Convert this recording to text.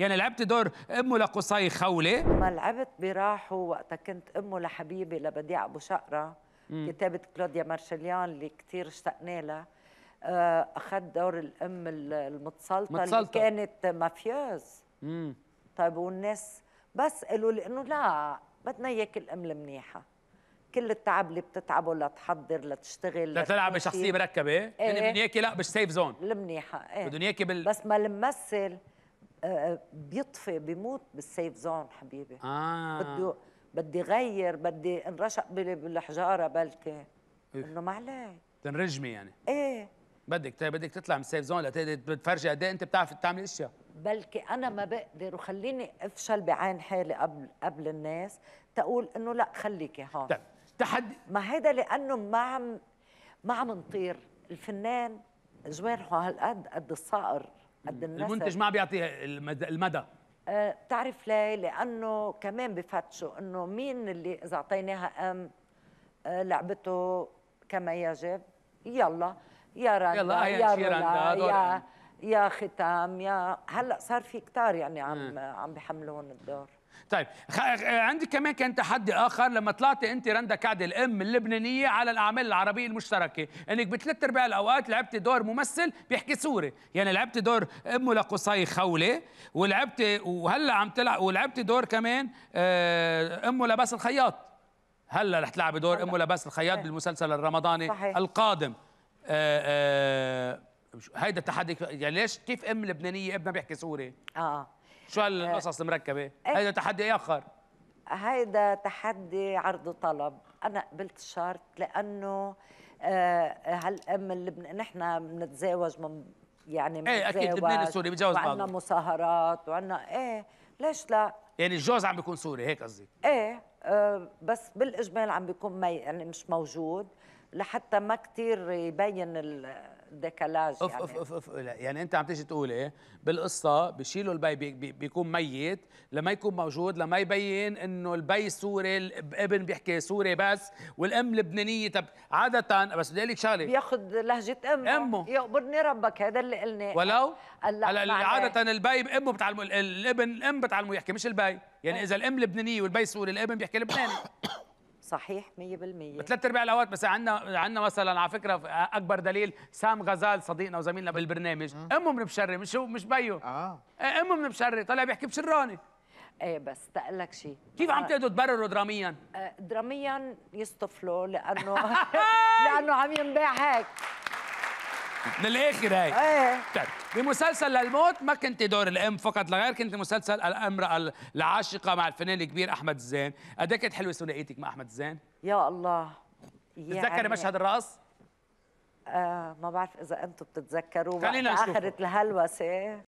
يعني لعبت دور امه لقصي خوله ما لعبت براحوا وقتها كنت امه لحبيبي لبديع ابو شقره كتابه كلوديا مارشليان اللي كثير اشتقنا لها آه، اخذ دور الام المتسلطه متسلطة. اللي كانت مافيوز طيب والناس بس قالوا لي انه لا بدنا اياك الام المنيحه كل التعب اللي بتتعبه لتحضر لتشتغل لتلعب شخصيه مركبه يعني إيه. بدهم اياكي لا بالسيف زون المنيحه ايه بدهم اياكي بال بس ما الممثل آه، آه، بيطفي بيموت بالسيف زون حبيبي آه. بده بدي غير بدي انرشق بالحجاره بلكي انه ما علي تنرجمي يعني ايه بدك بدك تطلع من السيف زون لتفرجي قد ايه انت بتعرفي تعملي اشياء بلكي انا ما بقدر وخليني افشل بعين حالي قبل قبل الناس تقول انه لا خليكي هون طيب تحدي ما هيدا لانه ما عم ما عم نطير الفنان جوارحه هالقد قد الصقر قد المنتج ما بيعطي المدى أه بتعرف ليه؟ لانه كمان بفتشوا انه مين اللي اذا اعطيناها ام آه، لعبته كما يجب يلا يا رندا يلا يا رندا يا يا ختام يا هلا صار في كتار يعني عم عم بحملون الدور طيب آه، عندي كمان كان تحدي اخر لما طلعت انت رندا كعد الام اللبنانيه على الاعمال العربيه المشتركه انك بثلاث ارباع الاوقات لعبت دور ممثل بيحكي سوري يعني لعبت دور امه لقصي خوله ولعبت وهلا عم تلعب ولعبت دور كمان آه، امه لباس الخياط هلا رح تلعبي دور امه لباس الخياط إيه. بالمسلسل الرمضاني صحيح. القادم آه، هيدا التحدي يعني ليش كيف ام لبنانيه ابنها بيحكي سوري اه شو هالقصص إيه. المركبه؟ أه هيدا تحدي اخر هيدا تحدي عرض وطلب انا قبلت الشرط لانه هالام آه، اللبنان نحن بنتزاوج من يعني من ايه اكيد لبنان السوري بيتجوز بعض وعندنا مصاهرات وعندنا ايه ليش لا؟ يعني الجوز عم بيكون سوري هيك قصدي ايه آه بس بالاجمال عم بيكون مي يعني مش موجود لحتى ما كثير يبين ال ديكالاج يعني. أف, أف أف أف يعني أنت عم تيجي تقولي إيه، بالقصة بشيلوا البي بي بيكون ميت لما يكون موجود لما يبين إنه البي سوري الابن بيحكي سوري بس والأم لبنانية طب عادة بس بدي أقول لك شغلة بياخذ لهجة أمه أمه يقبرني ربك هذا اللي قلناه ولو هلا عادة البي أمه بتعلمه الابن الأم بتعلمه يحكي مش البي يعني إيه. إذا الأم لبنانية والبي سوري الابن بيحكي لبناني صحيح 100% ثلاث ارباع الاوقات بس عندنا عندنا مثلا على فكره اكبر دليل سام غزال صديقنا وزميلنا بالبرنامج امه من بشري مش هو مش بيو اه امه من بشري طلع بيحكي بشراني ايه بس تقلك شيء كيف عم تقدروا تبرروا دراميا؟ آه، دراميا يصطفلوا لانه لانه عم ينباع هيك من الاخر هاي ايه طيب بمسلسل للموت ما كنت دور الام فقط لغير كنت مسلسل الامراه العاشقه مع الفنان الكبير احمد الزين قد إيه كانت حلوه ثنائيتك مع احمد الزين يا الله تتذكري يعني- مشهد الرقص آه ما بعرف اذا انتم بتتذكروه خلينا نشوف اخرة الهلوسه